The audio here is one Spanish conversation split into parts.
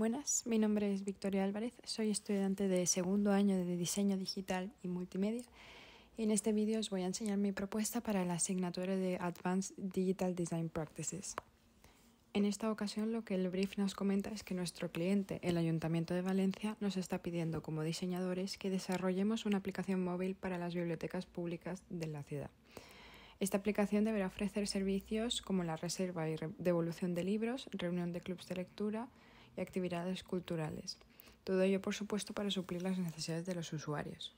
Buenas, mi nombre es Victoria Álvarez, soy estudiante de segundo año de Diseño Digital y Multimedia. En este vídeo os voy a enseñar mi propuesta para la asignatura de Advanced Digital Design Practices. En esta ocasión lo que el brief nos comenta es que nuestro cliente, el Ayuntamiento de Valencia, nos está pidiendo como diseñadores que desarrollemos una aplicación móvil para las bibliotecas públicas de la ciudad. Esta aplicación deberá ofrecer servicios como la reserva y devolución de libros, reunión de clubes de lectura, y actividades culturales. Todo ello, por supuesto, para suplir las necesidades de los usuarios.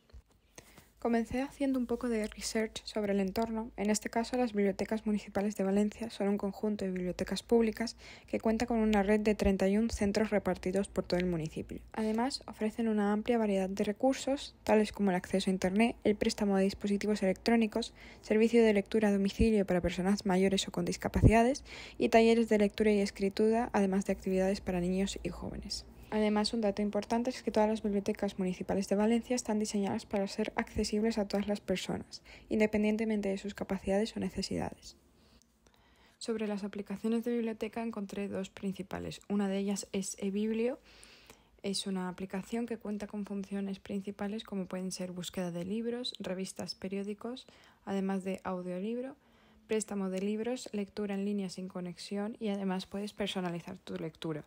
Comencé haciendo un poco de research sobre el entorno. En este caso, las bibliotecas municipales de Valencia son un conjunto de bibliotecas públicas que cuenta con una red de 31 centros repartidos por todo el municipio. Además, ofrecen una amplia variedad de recursos, tales como el acceso a Internet, el préstamo de dispositivos electrónicos, servicio de lectura a domicilio para personas mayores o con discapacidades y talleres de lectura y escritura, además de actividades para niños y jóvenes. Además, un dato importante es que todas las bibliotecas municipales de Valencia están diseñadas para ser accesibles a todas las personas, independientemente de sus capacidades o necesidades. Sobre las aplicaciones de biblioteca encontré dos principales. Una de ellas es eBiblio. Es una aplicación que cuenta con funciones principales como pueden ser búsqueda de libros, revistas, periódicos, además de audiolibro, préstamo de libros, lectura en línea sin conexión y además puedes personalizar tu lectura.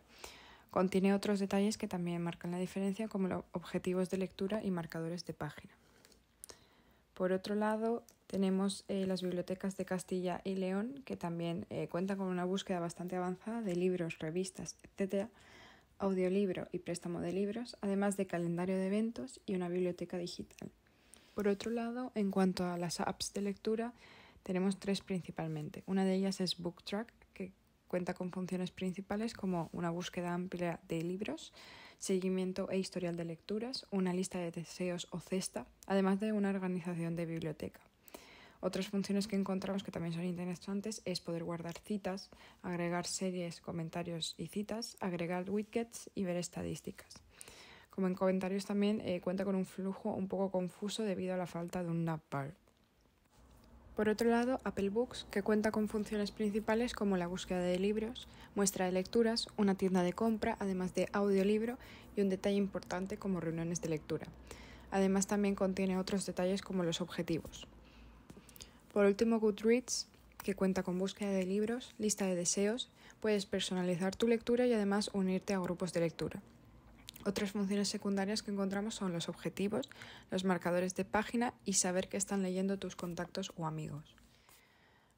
Contiene otros detalles que también marcan la diferencia, como los objetivos de lectura y marcadores de página. Por otro lado, tenemos eh, las bibliotecas de Castilla y León, que también eh, cuentan con una búsqueda bastante avanzada de libros, revistas, etc., audiolibro y préstamo de libros, además de calendario de eventos y una biblioteca digital. Por otro lado, en cuanto a las apps de lectura, tenemos tres principalmente. Una de ellas es BookTrack, Cuenta con funciones principales como una búsqueda amplia de libros, seguimiento e historial de lecturas, una lista de deseos o cesta, además de una organización de biblioteca. Otras funciones que encontramos que también son interesantes es poder guardar citas, agregar series, comentarios y citas, agregar widgets y ver estadísticas. Como en comentarios también eh, cuenta con un flujo un poco confuso debido a la falta de un navbar. Por otro lado, Apple Books, que cuenta con funciones principales como la búsqueda de libros, muestra de lecturas, una tienda de compra, además de audiolibro y un detalle importante como reuniones de lectura. Además también contiene otros detalles como los objetivos. Por último, Goodreads, que cuenta con búsqueda de libros, lista de deseos, puedes personalizar tu lectura y además unirte a grupos de lectura. Otras funciones secundarias que encontramos son los objetivos, los marcadores de página y saber qué están leyendo tus contactos o amigos.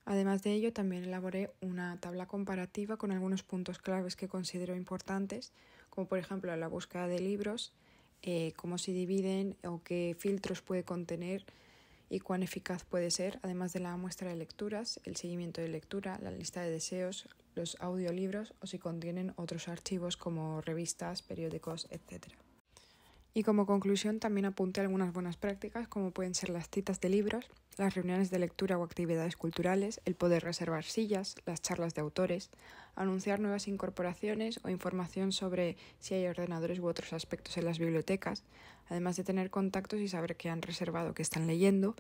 Además de ello, también elaboré una tabla comparativa con algunos puntos claves que considero importantes, como por ejemplo la búsqueda de libros, eh, cómo se dividen o qué filtros puede contener y cuán eficaz puede ser, además de la muestra de lecturas, el seguimiento de lectura, la lista de deseos, los audiolibros o si contienen otros archivos como revistas, periódicos, etc. Y como conclusión también apunté algunas buenas prácticas como pueden ser las citas de libros, las reuniones de lectura o actividades culturales, el poder reservar sillas, las charlas de autores, anunciar nuevas incorporaciones o información sobre si hay ordenadores u otros aspectos en las bibliotecas, además de tener contactos y saber qué han reservado, qué están leyendo,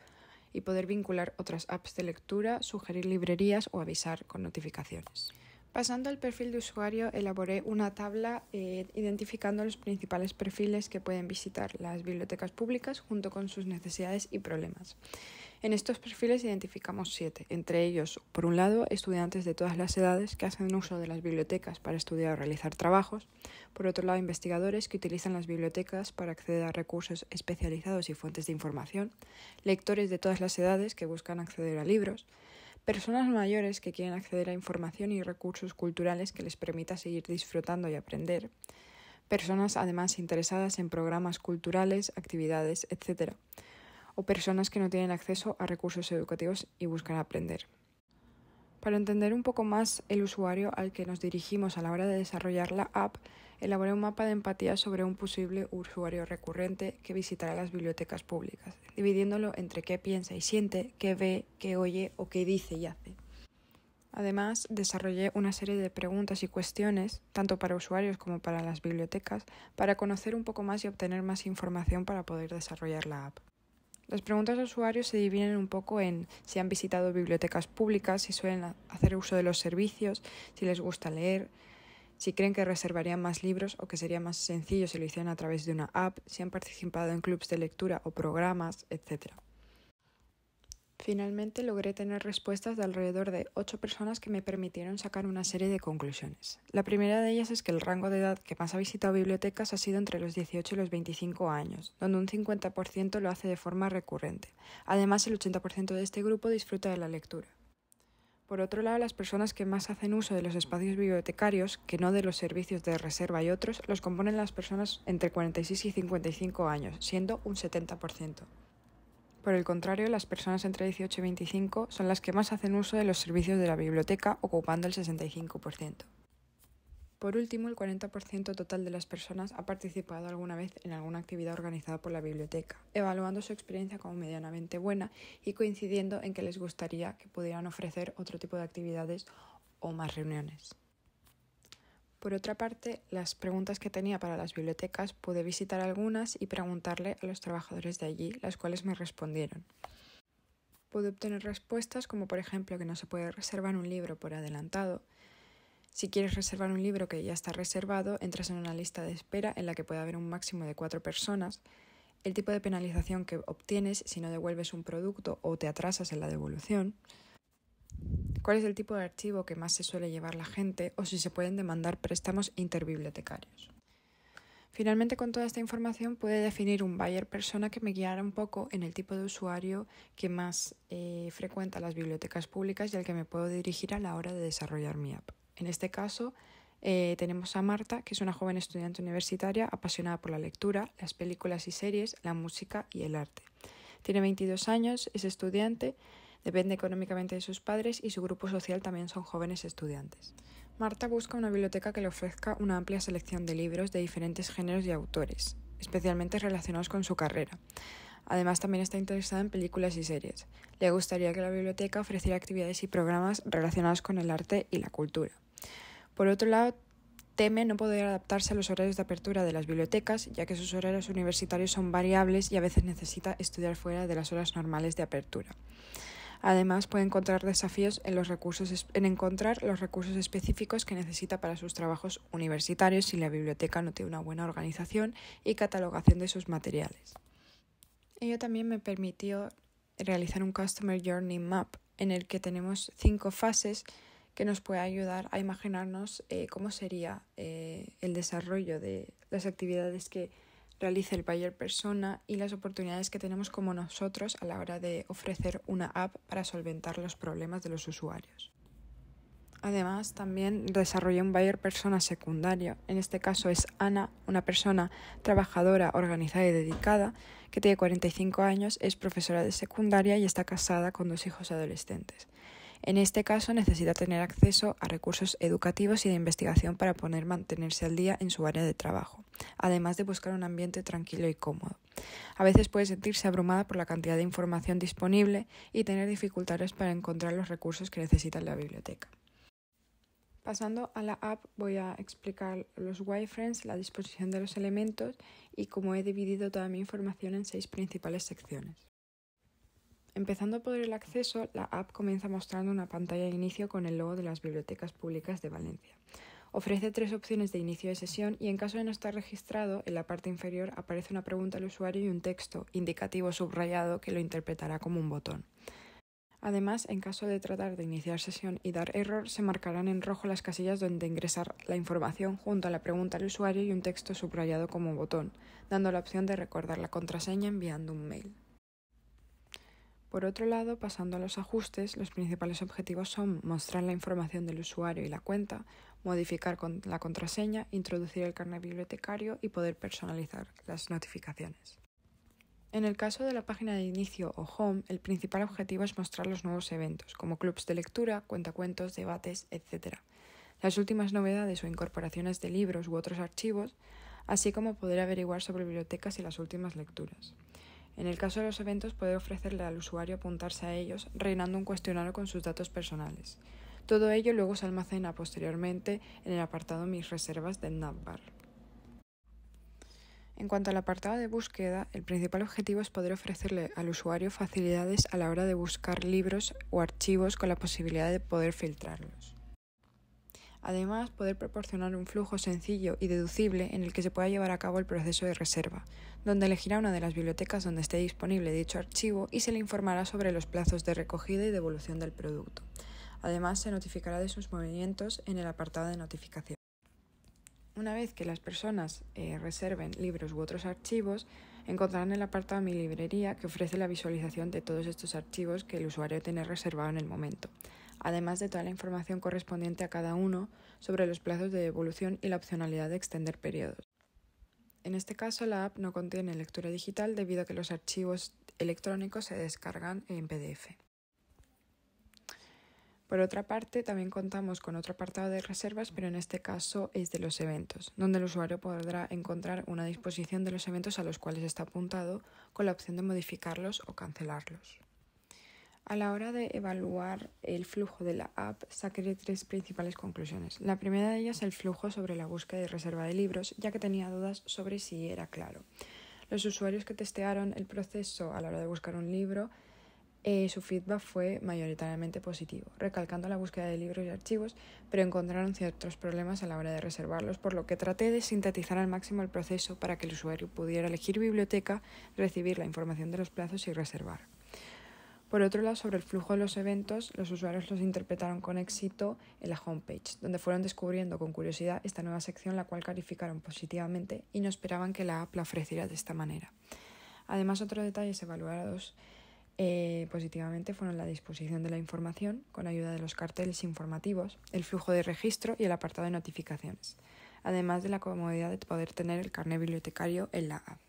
y poder vincular otras apps de lectura, sugerir librerías o avisar con notificaciones. Pasando al perfil de usuario, elaboré una tabla eh, identificando los principales perfiles que pueden visitar las bibliotecas públicas junto con sus necesidades y problemas. En estos perfiles identificamos siete, entre ellos, por un lado, estudiantes de todas las edades que hacen uso de las bibliotecas para estudiar o realizar trabajos, por otro lado, investigadores que utilizan las bibliotecas para acceder a recursos especializados y fuentes de información, lectores de todas las edades que buscan acceder a libros, personas mayores que quieren acceder a información y recursos culturales que les permita seguir disfrutando y aprender, personas además interesadas en programas culturales, actividades, etc., o personas que no tienen acceso a recursos educativos y buscan aprender. Para entender un poco más el usuario al que nos dirigimos a la hora de desarrollar la app, elaboré un mapa de empatía sobre un posible usuario recurrente que visitará las bibliotecas públicas, dividiéndolo entre qué piensa y siente, qué ve, qué oye o qué dice y hace. Además, desarrollé una serie de preguntas y cuestiones, tanto para usuarios como para las bibliotecas, para conocer un poco más y obtener más información para poder desarrollar la app. Las preguntas de usuarios se dividen un poco en si han visitado bibliotecas públicas, si suelen hacer uso de los servicios, si les gusta leer, si creen que reservarían más libros o que sería más sencillo si lo hicieran a través de una app, si han participado en clubs de lectura o programas, etc. Finalmente logré tener respuestas de alrededor de ocho personas que me permitieron sacar una serie de conclusiones. La primera de ellas es que el rango de edad que más ha visitado bibliotecas ha sido entre los 18 y los 25 años, donde un 50% lo hace de forma recurrente. Además, el 80% de este grupo disfruta de la lectura. Por otro lado, las personas que más hacen uso de los espacios bibliotecarios, que no de los servicios de reserva y otros, los componen las personas entre 46 y 55 años, siendo un 70%. Por el contrario, las personas entre 18 y 25 son las que más hacen uso de los servicios de la biblioteca, ocupando el 65%. Por último, el 40% total de las personas ha participado alguna vez en alguna actividad organizada por la biblioteca, evaluando su experiencia como medianamente buena y coincidiendo en que les gustaría que pudieran ofrecer otro tipo de actividades o más reuniones. Por otra parte, las preguntas que tenía para las bibliotecas pude visitar algunas y preguntarle a los trabajadores de allí, las cuales me respondieron. Pude obtener respuestas como por ejemplo que no se puede reservar un libro por adelantado. Si quieres reservar un libro que ya está reservado, entras en una lista de espera en la que puede haber un máximo de cuatro personas. El tipo de penalización que obtienes si no devuelves un producto o te atrasas en la devolución cuál es el tipo de archivo que más se suele llevar la gente o si se pueden demandar préstamos interbibliotecarios. Finalmente, con toda esta información puede definir un buyer persona que me guiara un poco en el tipo de usuario que más eh, frecuenta las bibliotecas públicas y al que me puedo dirigir a la hora de desarrollar mi app. En este caso, eh, tenemos a Marta, que es una joven estudiante universitaria apasionada por la lectura, las películas y series, la música y el arte. Tiene 22 años, es estudiante Depende económicamente de sus padres y su grupo social también son jóvenes estudiantes. Marta busca una biblioteca que le ofrezca una amplia selección de libros de diferentes géneros y autores, especialmente relacionados con su carrera. Además, también está interesada en películas y series. Le gustaría que la biblioteca ofreciera actividades y programas relacionados con el arte y la cultura. Por otro lado, teme no poder adaptarse a los horarios de apertura de las bibliotecas, ya que sus horarios universitarios son variables y a veces necesita estudiar fuera de las horas normales de apertura. Además, puede encontrar desafíos en, los recursos, en encontrar los recursos específicos que necesita para sus trabajos universitarios si la biblioteca no tiene una buena organización y catalogación de sus materiales. Ello también me permitió realizar un Customer Journey Map en el que tenemos cinco fases que nos puede ayudar a imaginarnos eh, cómo sería eh, el desarrollo de las actividades que realice el buyer persona y las oportunidades que tenemos como nosotros a la hora de ofrecer una app para solventar los problemas de los usuarios. Además, también desarrollé un buyer persona secundario. En este caso es Ana, una persona trabajadora, organizada y dedicada, que tiene 45 años, es profesora de secundaria y está casada con dos hijos adolescentes. En este caso necesita tener acceso a recursos educativos y de investigación para poder mantenerse al día en su área de trabajo, además de buscar un ambiente tranquilo y cómodo. A veces puede sentirse abrumada por la cantidad de información disponible y tener dificultades para encontrar los recursos que necesita la biblioteca. Pasando a la app voy a explicar los wireframes, la disposición de los elementos y cómo he dividido toda mi información en seis principales secciones. Empezando por el acceso, la app comienza mostrando una pantalla de inicio con el logo de las bibliotecas públicas de Valencia. Ofrece tres opciones de inicio de sesión y en caso de no estar registrado, en la parte inferior aparece una pregunta al usuario y un texto indicativo subrayado que lo interpretará como un botón. Además, en caso de tratar de iniciar sesión y dar error, se marcarán en rojo las casillas donde ingresar la información junto a la pregunta al usuario y un texto subrayado como botón, dando la opción de recordar la contraseña enviando un mail. Por otro lado, pasando a los ajustes, los principales objetivos son mostrar la información del usuario y la cuenta, modificar la contraseña, introducir el carnet bibliotecario y poder personalizar las notificaciones. En el caso de la página de inicio o home, el principal objetivo es mostrar los nuevos eventos, como clubs de lectura, cuentacuentos, debates, etc. Las últimas novedades o incorporaciones de libros u otros archivos, así como poder averiguar sobre bibliotecas y las últimas lecturas. En el caso de los eventos, puede ofrecerle al usuario apuntarse a ellos reinando un cuestionario con sus datos personales. Todo ello luego se almacena posteriormente en el apartado Mis reservas de Navbar. En cuanto al apartado de búsqueda, el principal objetivo es poder ofrecerle al usuario facilidades a la hora de buscar libros o archivos con la posibilidad de poder filtrarlos. Además, poder proporcionar un flujo sencillo y deducible en el que se pueda llevar a cabo el proceso de reserva, donde elegirá una de las bibliotecas donde esté disponible dicho archivo y se le informará sobre los plazos de recogida y devolución del producto. Además, se notificará de sus movimientos en el apartado de notificación. Una vez que las personas eh, reserven libros u otros archivos, encontrarán el apartado Mi librería que ofrece la visualización de todos estos archivos que el usuario tiene reservado en el momento además de toda la información correspondiente a cada uno sobre los plazos de devolución y la opcionalidad de extender periodos. En este caso, la app no contiene lectura digital debido a que los archivos electrónicos se descargan en PDF. Por otra parte, también contamos con otro apartado de reservas, pero en este caso es de los eventos, donde el usuario podrá encontrar una disposición de los eventos a los cuales está apuntado con la opción de modificarlos o cancelarlos. A la hora de evaluar el flujo de la app, saqué tres principales conclusiones. La primera de ellas, el flujo sobre la búsqueda y reserva de libros, ya que tenía dudas sobre si era claro. Los usuarios que testearon el proceso a la hora de buscar un libro, eh, su feedback fue mayoritariamente positivo, recalcando la búsqueda de libros y archivos, pero encontraron ciertos problemas a la hora de reservarlos, por lo que traté de sintetizar al máximo el proceso para que el usuario pudiera elegir biblioteca, recibir la información de los plazos y reservar. Por otro lado, sobre el flujo de los eventos, los usuarios los interpretaron con éxito en la homepage, donde fueron descubriendo con curiosidad esta nueva sección, la cual calificaron positivamente y no esperaban que la app la ofreciera de esta manera. Además, otros detalles evaluados eh, positivamente fueron la disposición de la información, con ayuda de los carteles informativos, el flujo de registro y el apartado de notificaciones, además de la comodidad de poder tener el carnet bibliotecario en la app.